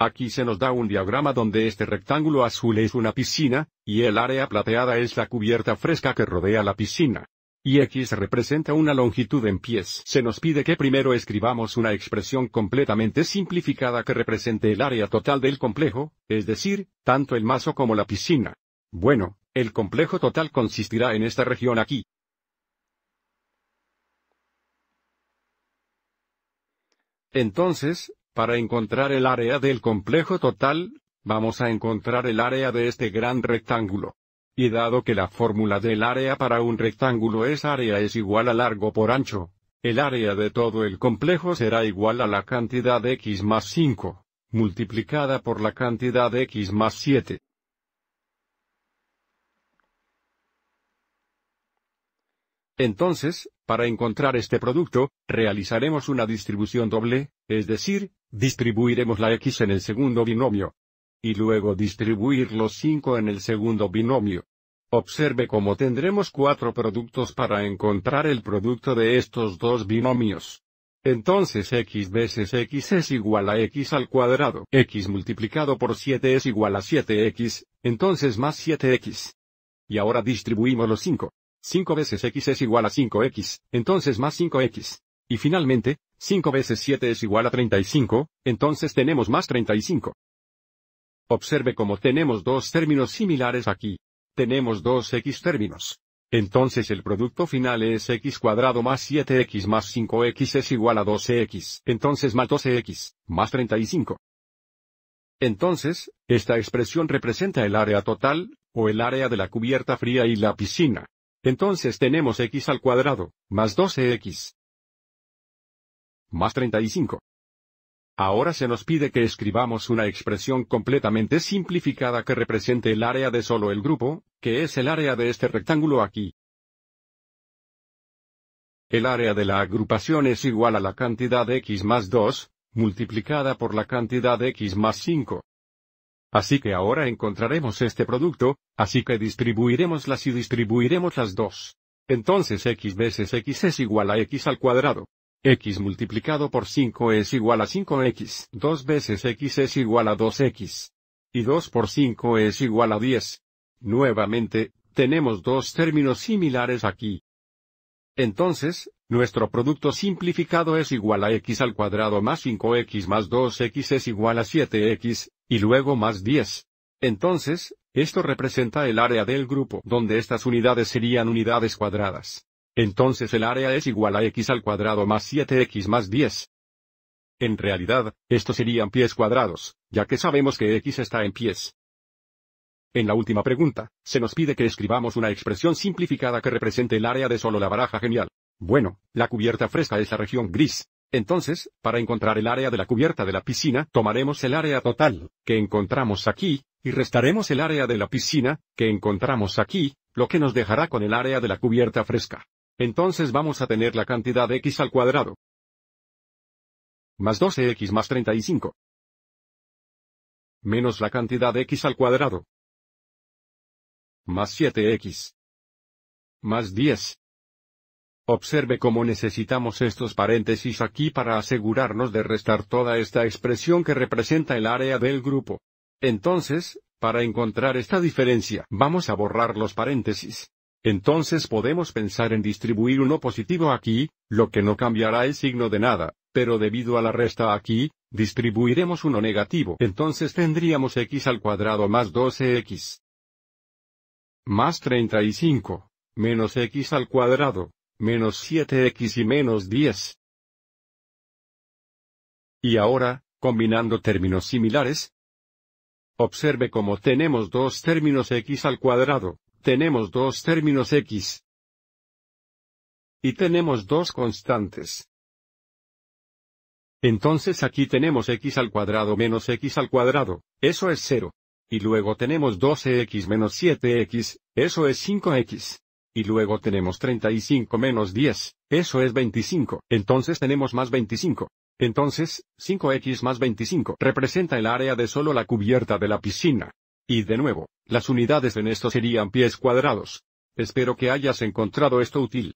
Aquí se nos da un diagrama donde este rectángulo azul es una piscina, y el área plateada es la cubierta fresca que rodea la piscina. Y X representa una longitud en pies. Se nos pide que primero escribamos una expresión completamente simplificada que represente el área total del complejo, es decir, tanto el mazo como la piscina. Bueno, el complejo total consistirá en esta región aquí. Entonces, para encontrar el área del complejo total, vamos a encontrar el área de este gran rectángulo. Y dado que la fórmula del área para un rectángulo es área es igual a largo por ancho, el área de todo el complejo será igual a la cantidad x más 5, multiplicada por la cantidad x más 7. Entonces, para encontrar este producto, realizaremos una distribución doble, es decir, distribuiremos la x en el segundo binomio. Y luego distribuir los 5 en el segundo binomio. Observe cómo tendremos cuatro productos para encontrar el producto de estos dos binomios. Entonces x veces x es igual a x al cuadrado. x multiplicado por 7 es igual a 7x, entonces más 7x. Y ahora distribuimos los 5. 5 veces x es igual a 5x, entonces más 5x. Y finalmente, 5 veces 7 es igual a 35, entonces tenemos más 35. Observe cómo tenemos dos términos similares aquí. Tenemos dos x términos. Entonces el producto final es x cuadrado más 7x más 5x es igual a 12x, entonces más 12x, más 35. Entonces, esta expresión representa el área total, o el área de la cubierta fría y la piscina. Entonces tenemos x al cuadrado, más 12x. E más 35. Ahora se nos pide que escribamos una expresión completamente simplificada que represente el área de solo el grupo, que es el área de este rectángulo aquí. El área de la agrupación es igual a la cantidad x más 2, multiplicada por la cantidad x más 5. Así que ahora encontraremos este producto, así que distribuiremos las y distribuiremos las dos. Entonces x veces x es igual a x al cuadrado. x multiplicado por 5 es igual a 5x. 2 veces x es igual a 2x. Y 2 por 5 es igual a 10. Nuevamente, tenemos dos términos similares aquí. Entonces, nuestro producto simplificado es igual a x al cuadrado más 5x más 2x es igual a 7x, y luego más 10. Entonces, esto representa el área del grupo donde estas unidades serían unidades cuadradas. Entonces el área es igual a x al cuadrado más 7x más 10. En realidad, estos serían pies cuadrados, ya que sabemos que x está en pies. En la última pregunta, se nos pide que escribamos una expresión simplificada que represente el área de solo la baraja genial. Bueno, la cubierta fresca es la región gris, entonces, para encontrar el área de la cubierta de la piscina, tomaremos el área total, que encontramos aquí, y restaremos el área de la piscina, que encontramos aquí, lo que nos dejará con el área de la cubierta fresca. Entonces vamos a tener la cantidad x al cuadrado. Más 12x más 35. Menos la cantidad x al cuadrado. Más 7x. Más 10. Observe cómo necesitamos estos paréntesis aquí para asegurarnos de restar toda esta expresión que representa el área del grupo. Entonces, para encontrar esta diferencia, vamos a borrar los paréntesis. Entonces podemos pensar en distribuir uno positivo aquí, lo que no cambiará el signo de nada, pero debido a la resta aquí, distribuiremos uno negativo. Entonces tendríamos x al cuadrado más 12x más 35, menos x al cuadrado, menos 7x y menos 10. Y ahora, combinando términos similares, observe cómo tenemos dos términos x al cuadrado, tenemos dos términos x, y tenemos dos constantes. Entonces aquí tenemos x al cuadrado menos x al cuadrado, eso es 0. Y luego tenemos 12x menos 7x, eso es 5x. Y luego tenemos 35 menos 10, eso es 25, entonces tenemos más 25. Entonces, 5x más 25 representa el área de solo la cubierta de la piscina. Y de nuevo, las unidades en esto serían pies cuadrados. Espero que hayas encontrado esto útil.